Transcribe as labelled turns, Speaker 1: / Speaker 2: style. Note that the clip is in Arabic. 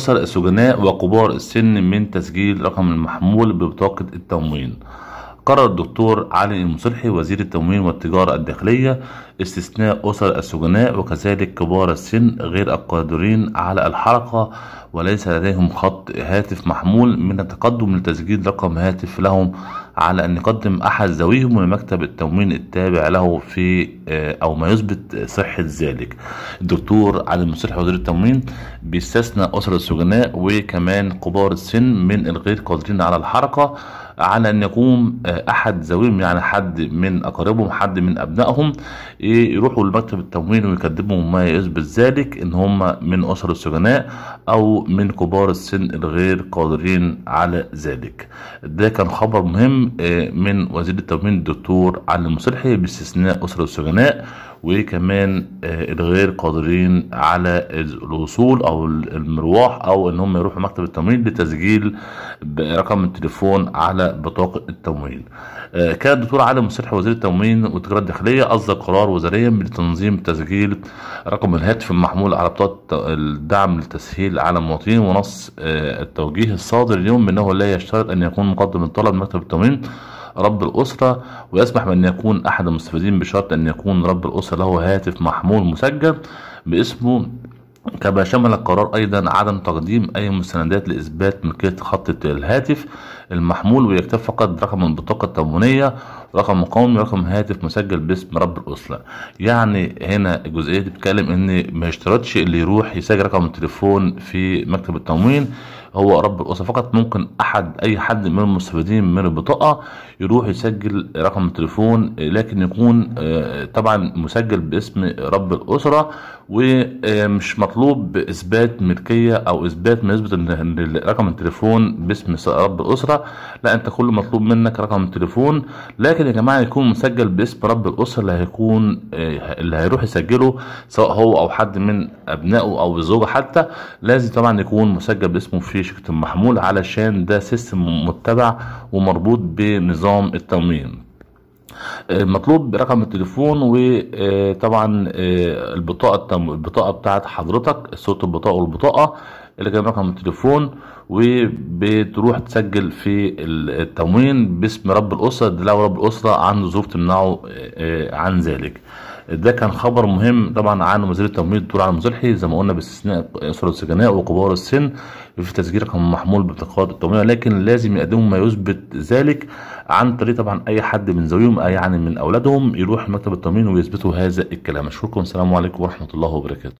Speaker 1: أسر السجناء وكبار السن من تسجيل رقم المحمول ببطاقة التموين قرر الدكتور علي المصلحي وزير التموين والتجارة الداخلية استثناء أسر السجناء وكذلك كبار السن غير القادرين على الحركة وليس لديهم خط هاتف محمول من التقدم لتسجيل رقم هاتف لهم على أن يقدم أحد ذويهم لمكتب التموين التابع له في آه، أو ما يثبت صحة ذلك الدكتور علي المصلح وزير التموين بيستثنى أسر السجناء وكمان كبار السن من الغير قادرين على الحركة على أن يقوم آه، أحد ذويهم يعني حد من أقاربهم حد من أبنائهم إيه، يروحوا لمكتب التموين ويقدموا ما يثبت ذلك إن هم من أسر السجناء أو من كبار السن الغير قادرين على ذلك ده كان خبر مهم آه، من وزير التموين الدكتور علي المصلحي باستثناء اسره السجناء وكمان آه، الغير قادرين على الوصول او المرواح او ان هم يروحوا مكتب التمويل لتسجيل برقم التليفون على بطاقه التمويل. آه، كان الدكتور علي مسرح وزير التموين والتجاره الداخليه اصدر قرار وزاريا بتنظيم تسجيل رقم الهاتف المحمول على بطاقه الدعم للتسهيل على المواطنين ونص آه، التوجيه الصادر اليوم بانه لا يشترط ان يكون مقدم الطلب مكتب التموين رب الأسرة ويسمح بأن يكون أحد المستفيدين بشرط أن يكون رب الأسرة له هاتف محمول مسجل باسمه كما شمل القرار أيضا عدم تقديم أي مستندات لإثبات ملكية خط الهاتف المحمول ويكتب فقط رقم البطاقة التموينية رقم قومي ورقم هاتف مسجل باسم رب الأسرة يعني هنا الجزئية دي بتتكلم إن ما يشترطش اللي يروح يسجل رقم التليفون في مكتب التموين هو رب الاسره فقط ممكن احد اي حد من المستفيدين من البطاقه يروح يسجل رقم التليفون لكن يكون آه، طبعا مسجل باسم رب الاسره ومش مطلوب اثبات ملكيه او اثبات ما يثبت ان رقم التليفون باسم رب الاسره لا انت كل مطلوب منك رقم التليفون لكن يا جماعه يكون مسجل باسم رب الاسره اللي هيكون آه، اللي هيروح يسجله سواء هو او حد من ابنائه او الزوجه حتى لازم طبعا يكون مسجل باسمه في الابليكيشن محمول علشان ده سيستم متبع ومربوط بنظام التنظيم آه، مطلوب رقم التليفون وطبعا آه، آه، البطاقه البطاقه بتاعت حضرتك صوت البطاقه والبطاقه اللي كان رقم التليفون وبتروح تسجل في التموين باسم رب الاسره لو رب الاسره عنده ظروف تمنعه عن ذلك ده كان خبر مهم طبعا عن وزير التمويل الدكتور علي مزلحي زي ما قلنا باستثناء اسرة السجناء وكبار السن في تسجيل رقم محمول بتقاضي التمويل لكن لازم يقدموا ما يثبت ذلك عن طريق طبعا اي حد من ذويهم اي يعني من اولادهم يروح مكتب التمويل ويثبتوا هذا الكلام اشكركم السلام عليكم ورحمه الله وبركاته